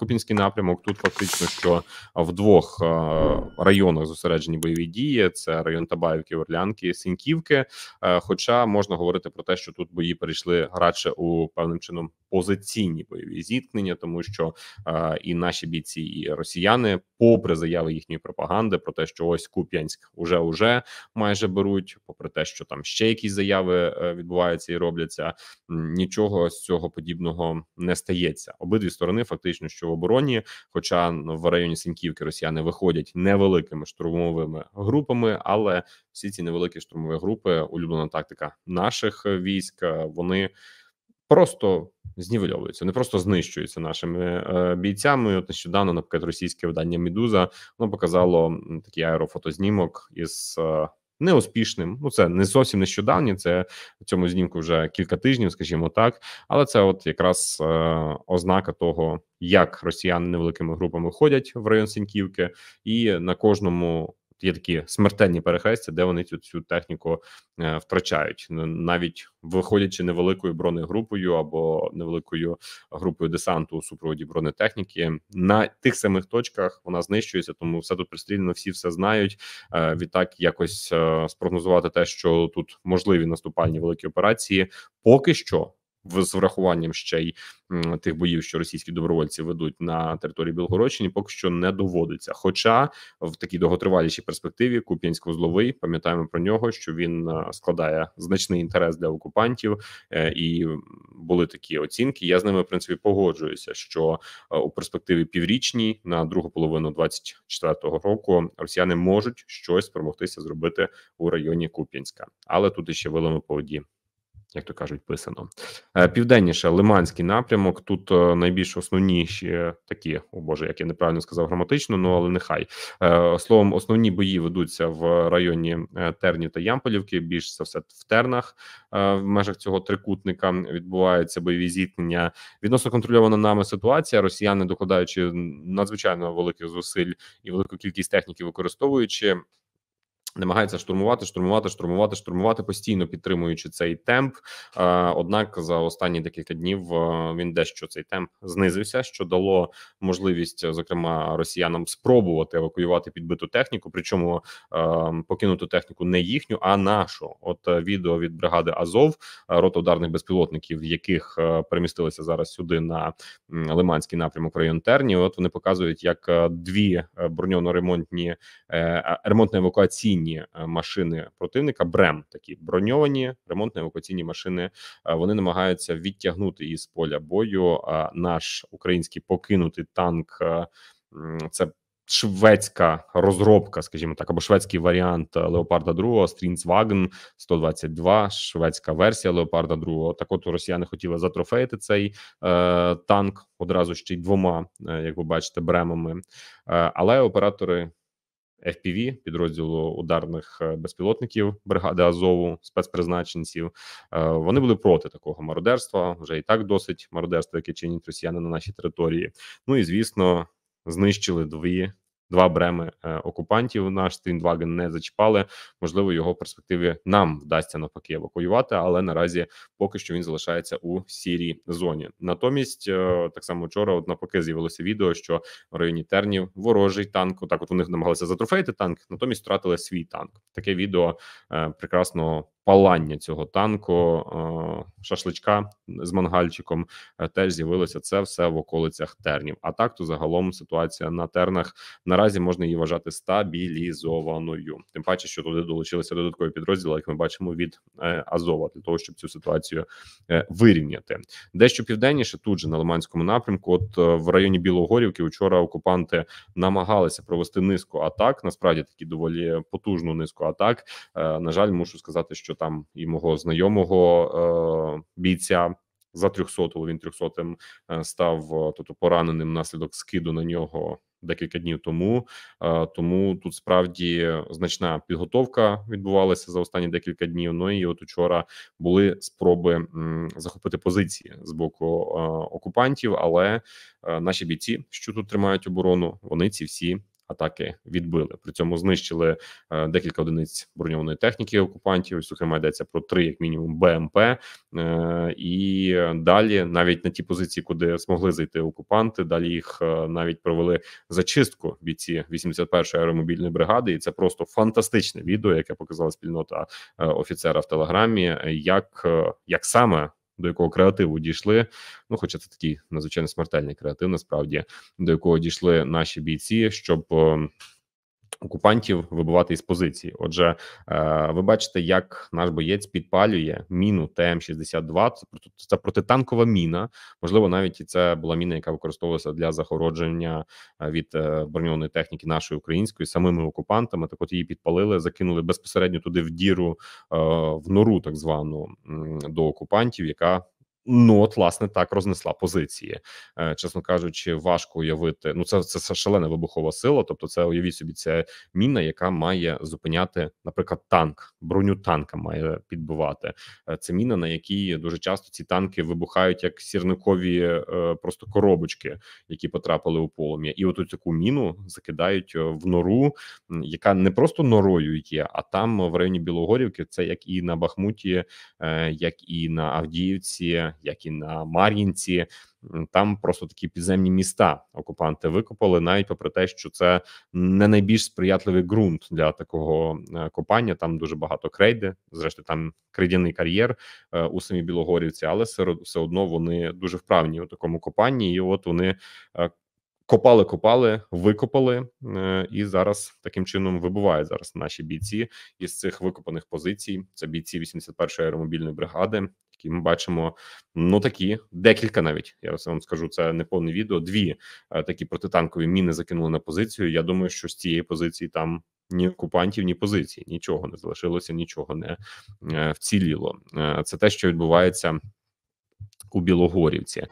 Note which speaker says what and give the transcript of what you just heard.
Speaker 1: Купінський напрямок. Тут фактично, що в двох районах зосереджені бойові дії: це район Табаївки, Орлянки, Сіньківки. Е, хоча можна говорити про те, що тут бої перейшли радше у певним чином позиційні бойові зіткнення, тому що е, і наші бійці, і росіяни, попри заяви їхньої пропаганди, про те, що ось Куп'янськ уже уже майже беруть, попри те, що там ще якісь заяви е, відбуваються і робляться, нічого з цього подібного не стається. Обидві сторони фактично, що в обороні. Хоча в районі Сіньківки Росіяни виходять невеликими штурмовими групами, але всі ці невеликі штурмові групи, улюблена тактика наших військ, е, вони просто знівельовуються, не просто знищуються нашими е, бійцями. От нещодавно, наприклад, російське видання Медуза воно показало такий аерофотознімок із. Е, неуспішним. Ну це не зовсім нещодавні. Це в цьому знімку вже кілька тижнів, скажімо так. Але це, от якраз, е, ознака того, як росіяни невеликими групами ходять в район Сіньківки, і на кожному є такі смертельні перехрестя, де вони цю цю техніку е, втрачають, навіть виходячи невеликою бронегрупою або невеликою групою десанту у супроводі бронетехніки на тих самих точках вона знищується, тому все тут пристріляно, всі все знають. Е, відтак якось е, спрогнозувати те, що тут можливі наступальні великі операції, поки що з врахуванням ще й тих боїв, що російські добровольці ведуть на території Білгородщини, поки що не доводиться. Хоча в такій довготривалішій перспективі Куп'янсько зловий, пам'ятаємо про нього, що він е, складає значний інтерес для окупантів, е, і були такі оцінки. Я з ними в принципі погоджуюся, що е, у перспективі піврічній на другу половину 24-го року росіяни можуть щось спромогтися зробити у районі Куп'янська, але тут іще вилами по воді як то кажуть, писано. Е, південніше Лиманський напрямок. Тут е, найбільш основніші такі, о Боже, як я неправильно сказав граматично, ну але нехай е, словом, основні бої ведуться в районі тернів та Ямполівки. Більш за все в тернах в межах цього трикутника відбуваються бойові зіткнення. Відносно контрольована нами ситуація. Росіяни докладаючи надзвичайно великих зусиль і велику кількість техніки використовуючи. Намагаються штурмувати, штурмувати, штурмувати, штурмувати, постійно підтримуючи цей темп. Е, однак за останні декілька днів е, він дещо цей темп знизився, що дало можливість, зокрема, росіянам спробувати евакуювати підбиту техніку. Причому е, покинуту техніку не їхню, а нашу. От відео від бригади Азов, рот ударних безпілотників, яких перемістилися зараз сюди на Лиманський напрямок район Терні. От вони показують, як дві броньоно ремонтні ремонтно евакуаційні евакуаційні е, машини противника, брем такі броньовані ремонтно евакуаційні машини. Е, вони намагаються відтягнути із поля бою. Наш український покинутий танк е, це. Шведська розробка, скажімо так, або шведський варіант Леопарда 2, Стрінцваген 122, шведська версія Леопарда 2. Так, от росіяни хотіли затрофеїти цей е, танк одразу ще й двома, е, як ви бачите, бремами. Е, але оператори FPV, підрозділу ударних е, безпілотників бригади Азову, спецпризначенців. Е, вони були проти такого мародерства. Вже і так досить мародерства, яке чинять росіяни на нашій території. Ну і звісно, знищили дві два бреми е, окупантів. Наш стрімваген не зачіпали. Можливо, його перспективі нам вдасться навпаки евакуювати, але наразі поки що він залишається у сірій зоні. Натомість, е, так само вчора, от навпаки, з'явилося відео, що в районі тернів ворожий танк. Отак, от вони намагалися затрофейти танк, натомість втратили свій танк. Таке відео е, прекрасно палання цього танку шашличка з мангальчиком е, теж з'явилося це все в околицях тернів. А так то загалом ситуація на тернах наразі можна її вважати стабілізованою. Тим паче, що туди долучилися додаткові підрозділи, як ми бачимо, від е, Азова для того, щоб цю ситуацію е, вирівняти. Дещо південніше тут же на Лиманському напрямку, от в районі Білогорівки, вчора окупанти намагалися провести низку атак. Насправді такі доволі потужну низку атак. На жаль, мушу сказати, що що там і мого знайомого е, бійця. За 300 він 300 е, став е, тобто пораненим внаслідок скиду на нього декілька днів тому. Тому тут справді значна підготовка відбувалася за останні декілька днів. Ну і от учора були спроби захопити позиції з боку окупантів. Але наші бійці, що тут тримають оборону, вони ці всі атаки відбили. При цьому знищили е, декілька одиниць броньованої техніки окупантів. Ось, зокрема, йдеться про три, як мінімум, БМП е, і далі, навіть на ті позиції, куди змогли зайти окупанти. Далі їх е, навіть провели зачистку бійці 81-ї аеромобільної бригади, і це просто фантастичне відео, яке показала спільнота офіцера в телеграмі, як, як саме до якого креативу дійшли. Ну, хоча це такий надзвичайно смертельний креатив, насправді до якого дійшли наші бійці, щоб. Ем, окупантів вибивати із позиції. Отже, е, ви бачите, як наш боєць підпалює міну ТМ-62, це протитанкова міна. Можливо, навіть і це була міна, яка використовувалася для загородження е, від е, броньованої техніки нашої української самими окупантами. Так от її підпалили, закинули безпосередньо туди в діру в нору, так звану до окупантів, яка Ну, от, власне, так рознесла позиції, е, чесно кажучи, важко уявити. Ну, це це шалена вибухова сила. Тобто, це уявіть собі, це міна, яка має зупиняти, наприклад, танк, броню танка має підбивати. Е, це міна, на якій дуже часто ці танки вибухають як сірникові е, просто коробочки, які потрапили у полум'я, і от таку міну закидають в нору, яка не просто норою є, а там в районі Білогорівки це як і на Бахмуті, як і на Авдіївці як і на Мар'їнці. Там просто такі підземні міста окупанти викопали, навіть попри те, що це не найбільш сприятливий ґрунт для такого е, копання. Там дуже багато крейди. Зрештою, там крейдяний кар'єр е, у самій Білогорівці, але все одно вони дуже вправні у такому копанні, і от вони. Е, копали, копали, викопали і зараз таким чином вибувають зараз наші бійці із цих викопаних позицій. Це бійці 81-ї аеромобільної бригади, такі. Ми бачимо ну такі декілька навіть. Я вам скажу це не повне відео. Дві е, такі протитанкові міни закинули на позицію. Я думаю, що з цієї позиції там. Ні окупантів, ні позиції, нічого не залишилося, нічого не е, вціліло. Е, це те, що відбувається у Білогорівці.